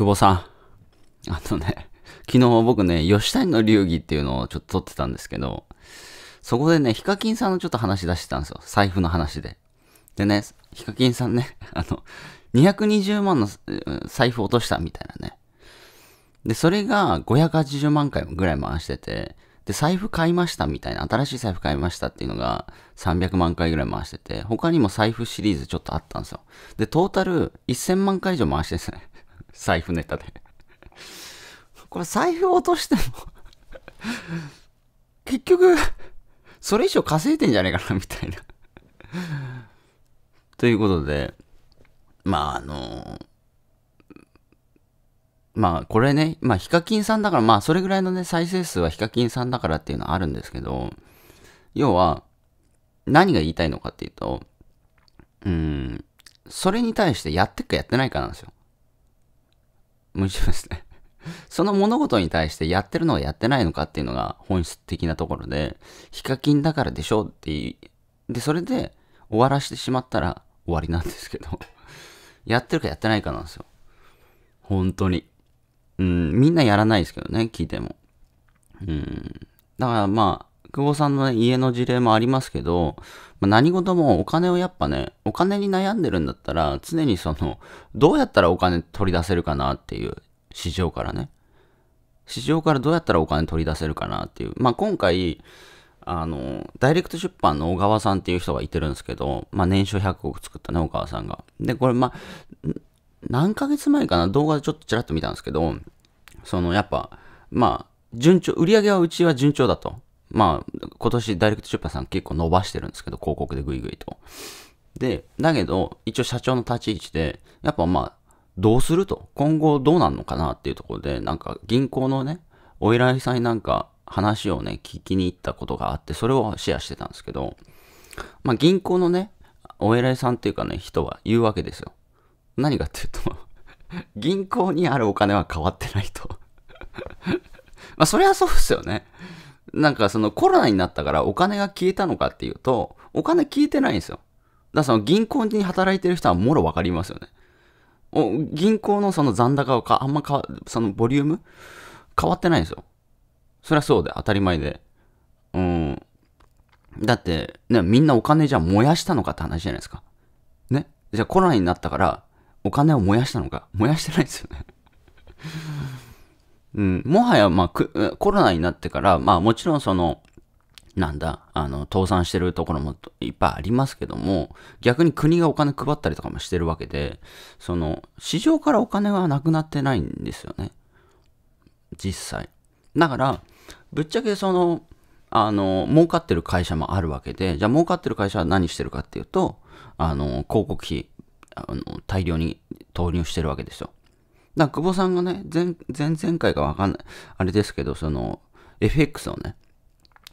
久保さん。あのね、昨日僕ね、吉谷の流儀っていうのをちょっと撮ってたんですけど、そこでね、ヒカキンさんのちょっと話出してたんですよ。財布の話で。でね、ヒカキンさんね、あの、220万の財布落としたみたいなね。で、それが580万回ぐらい回してて、で、財布買いましたみたいな、新しい財布買いましたっていうのが300万回ぐらい回してて、他にも財布シリーズちょっとあったんですよ。で、トータル1000万回以上回してですね。財布ネタでこれ財布落としても結局、それ以上稼いでんじゃねえかな、みたいなということで、まああのまあこれね、まあヒカキンさんだから、まあそれぐらいのね、再生数はヒカキンさんだからっていうのはあるんですけど、要は、何が言いたいのかっていうと、うん、それに対してやってっかやってないかなんですよ。矛盾ですね その物事に対してやってるのかやってないのかっていうのが本質的なところで、ヒカキンだからでしょうってで、それで終わらしてしまったら終わりなんですけど やってるかやってないかなんですよ。本当に。うん、みんなやらないですけどね、聞いても。うん。だからまあ、久保さんの、ね、家の事例もありますけど、まあ、何事もお金をやっぱね、お金に悩んでるんだったら、常にその、どうやったらお金取り出せるかなっていう、市場からね。市場からどうやったらお金取り出せるかなっていう。まあ、今回、あの、ダイレクト出版の小川さんっていう人がいてるんですけど、まあ、年収100億作ったね、小川さんが。で、これ、まあ、何ヶ月前かな、動画でちょっとちらっと見たんですけど、その、やっぱ、まあ、順調、売り上げはうちは順調だと。まあ、今年ダイレクト出版さん結構伸ばしてるんですけど、広告でグイグイと。で、だけど、一応社長の立ち位置で、やっぱまあ、どうすると今後どうなるのかなっていうところで、なんか銀行のね、お依頼さんになんか話をね、聞きに行ったことがあって、それをシェアしてたんですけど、まあ銀行のね、お偉いさんっていうかね、人は言うわけですよ。何かっていうと 銀行にあるお金は変わってないと まあそりゃそうですよね。なんかそのコロナになったからお金が消えたのかっていうと、お金消えてないんですよ。だからその銀行に働いてる人はもろわかりますよね。お銀行のその残高をあんまか、そのボリューム変わってないんですよ。そりゃそうで、当たり前で。うん。だって、ね、みんなお金じゃ燃やしたのかって話じゃないですか。ね。じゃあコロナになったから、お金を燃やしたのか。燃やしてないですよね。うん、もはや、まあ、コロナになってから、まあもちろんその、なんだ、あの、倒産してるところもいっぱいありますけども、逆に国がお金配ったりとかもしてるわけで、その、市場からお金がなくなってないんですよね。実際。だから、ぶっちゃけその、あの、儲かってる会社もあるわけで、じゃあ儲かってる会社は何してるかっていうと、あの、広告費、あの、大量に投入してるわけですよ。だ久保さんがね、前、前々回かわかんない、あれですけど、その、FX をね、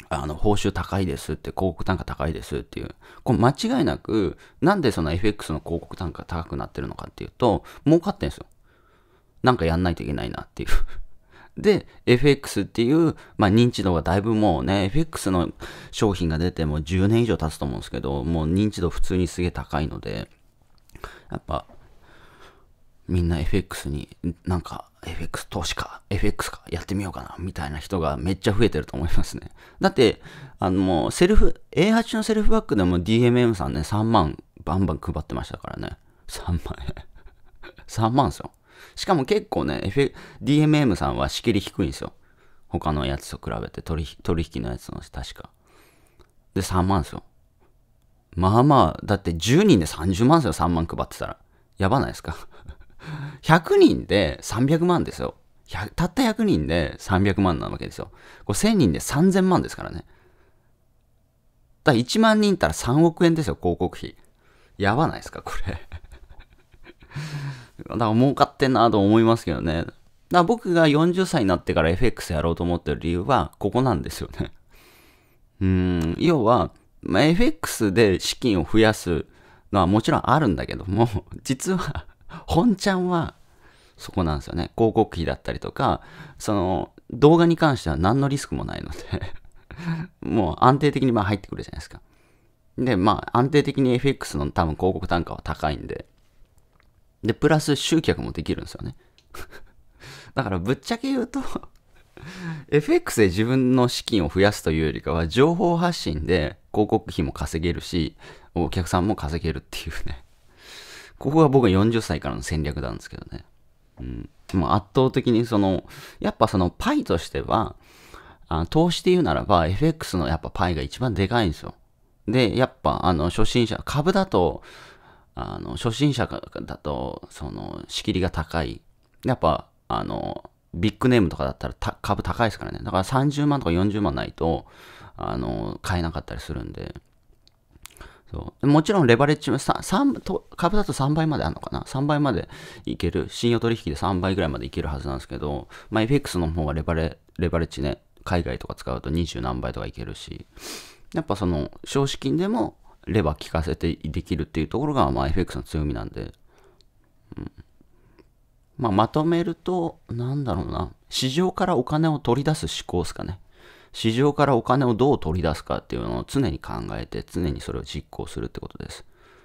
あの、報酬高いですって、広告単価高いですっていう。これ間違いなく、なんでその FX の広告単価高くなってるのかっていうと、儲かってんですよ。なんかやんないといけないなっていう。で、FX っていう、まあ、認知度がだいぶもうね、FX の商品が出てもう10年以上経つと思うんですけど、もう認知度普通にすげえ高いので、やっぱみんな FX になんか FX 投資か FX かやってみようかなみたいな人がめっちゃ増えてると思いますね。だって、あの、セルフ、A8 のセルフバックでも DMM さんね、3万バンバン配ってましたからね。3万円。3 万ですよ。しかも結構ね、F、DMM さんは仕切り低いんですよ。他のやつと比べて取引、取引のやつの確か。で、3万ですよ。まあまあ、だって10人で30万ですよ、3万配ってたら。やばないですか100人で300万ですよ。たった100人で300万なわけですよ。これ1000人で3000万ですからね。だから1万人いたら3億円ですよ、広告費。やばないですか、これ。だから儲かってんなと思いますけどね。だから僕が40歳になってから FX やろうと思ってる理由は、ここなんですよね。うん、要は、まあ、FX で資金を増やすのはもちろんあるんだけども、実は本ちゃんは、そこなんですよね。広告費だったりとか、その、動画に関しては何のリスクもないので もう安定的にまあ入ってくるじゃないですか。で、まあ安定的に FX の多分広告単価は高いんで、で、プラス集客もできるんですよね。だからぶっちゃけ言うと FX で自分の資金を増やすというよりかは、情報発信で広告費も稼げるし、お客さんも稼げるっていうねここが僕は40歳からの戦略なんですけどね。うん。もう圧倒的にその、やっぱそのパイとしては、あ投資で言うならば FX のやっぱパイが一番でかいんですよ。で、やっぱあの初心者、株だと、あの初心者だと、その仕切りが高い。やっぱ、あの、ビッグネームとかだったら株高いですからね。だから30万とか40万ないと、あの、買えなかったりするんで。そうもちろんレバレッジも株だと3倍まであるのかな3倍までいける信用取引で3倍ぐらいまでいけるはずなんですけど、まあ、FX の方がレバレレバレッジね海外とか使うと二十何倍とかいけるしやっぱその少資金でもレバー効かせてできるっていうところがまあ FX の強みなんで、うん、まあまとめるとなんだろうな市場からお金を取り出す思考ですかね市場からお金をどう取り出すかっていうのを常に考えて、常にそれを実行するってことです。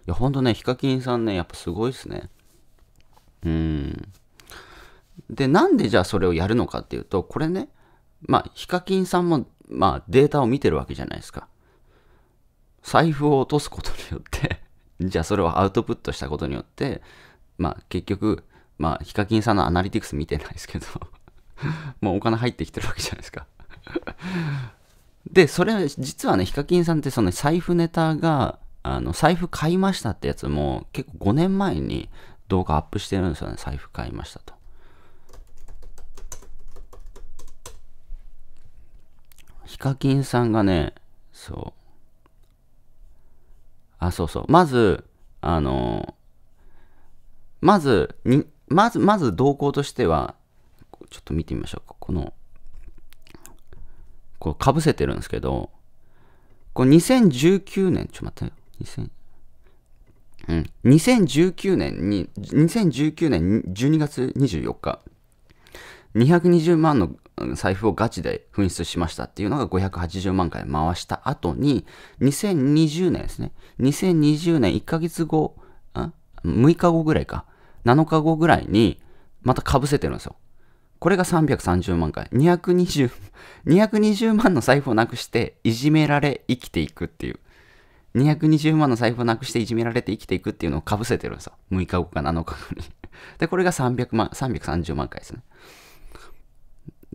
いや、ほんとね、ヒカキンさんね、やっぱすごいですね。うん。で、なんでじゃあそれをやるのかっていうと、これね、まあ、ヒカキンさんも、まあ、データを見てるわけじゃないですか。財布を落とすことによって じゃあそれをアウトプットしたことによって、まあ、結局、まあ、ヒカキンさんのアナリティクス見てないですけどもうお金入ってきてるわけじゃないですか で、それ、実はね、ヒカキンさんってその財布ネタが、あの、財布買いましたってやつも、結構5年前に動画アップしてるんですよね。財布買いましたと。ヒカキンさんがね、そう。あ、そうそう。まず、あのまずに、まず、まず動向としては、ちょっと見てみましょうか。この、こう被せてるんですけど、こう2019年、ちょっと待って、うん、2019年に、2019年12月24日、220万の財布をガチで紛失しましたっていうのが580万回回した後に、2020年ですね。2020年1ヶ月後、6日後ぐらいか、7日後ぐらいに、また被せてるんですよ。これが330万回。220、220万の財布をなくしていじめられ生きていくっていう。220万の財布をなくしていじめられて生きていくっていうのをかぶせてるんですよ。6日後か7日後に。で、これが300万、330万回ですね。だか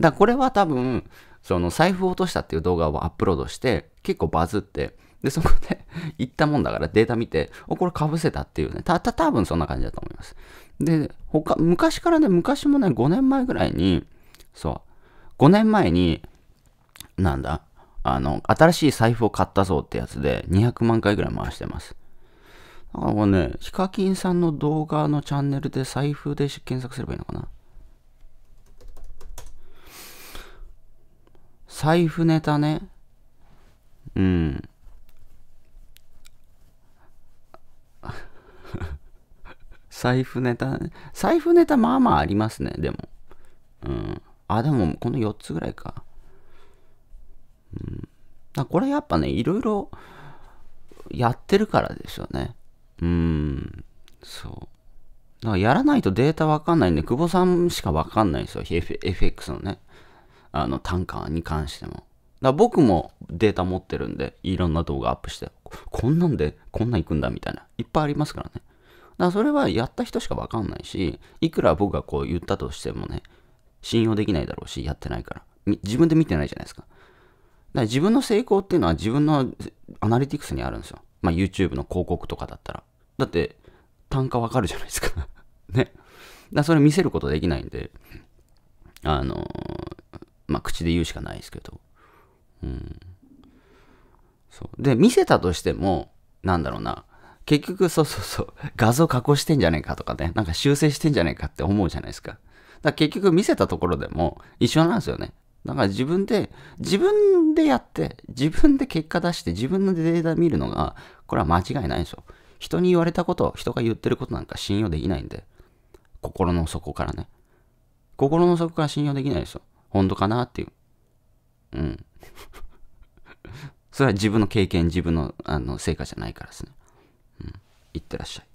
らこれは多分、その財布を落としたっていう動画をアップロードして、結構バズって、で、そこで 行ったもんだからデータ見て、お、これ被せたっていうね。た、た、多分そんな感じだと思います。で、他、昔からね、昔もね、5年前ぐらいに、そう、5年前に、なんだ、あの、新しい財布を買ったぞってやつで、200万回ぐらい回してます。だからこれね、ヒカキンさんの動画のチャンネルで財布で検索すればいいのかな。財布ネタね。うん。財布ネタ、財布ネタまあまあありますね、でも。うん。あ、でも、この4つぐらいか。うん。だこれやっぱね、いろいろやってるからですよね。うん。そう。だからやらないとデータわかんないんで、久保さんしかわかんないんですよ。FX のね。あの、単価に関しても。だ僕もデータ持ってるんで、いろんな動画アップして、こんなんで、こんなんいくんだみたいな、いっぱいありますからね。からそれはやった人しかわかんないし、いくら僕がこう言ったとしてもね、信用できないだろうし、やってないから。自分で見てないじゃないですか。だから自分の成功っていうのは自分のアナリティクスにあるんですよ。まあ YouTube の広告とかだったら。だって、単価わかるじゃないですか ね。だそれ見せることできないんで、あのー、まあ口で言うしかないですけど。うん。そう。で、見せたとしても、なんだろうな。結局、そうそうそう、画像加工してんじゃねえかとかね、なんか修正してんじゃねえかって思うじゃないですか。だから結局見せたところでも一緒なんですよね。だから自分で、自分でやって、自分で結果出して、自分のデータ見るのが、これは間違いないんですよ。人に言われたこと、人が言ってることなんか信用できないんで。心の底からね。心の底から信用できないですよ。本当かなっていう。うん。それは自分の経験、自分のあの成果じゃないからですね。うん、いってらっしゃい。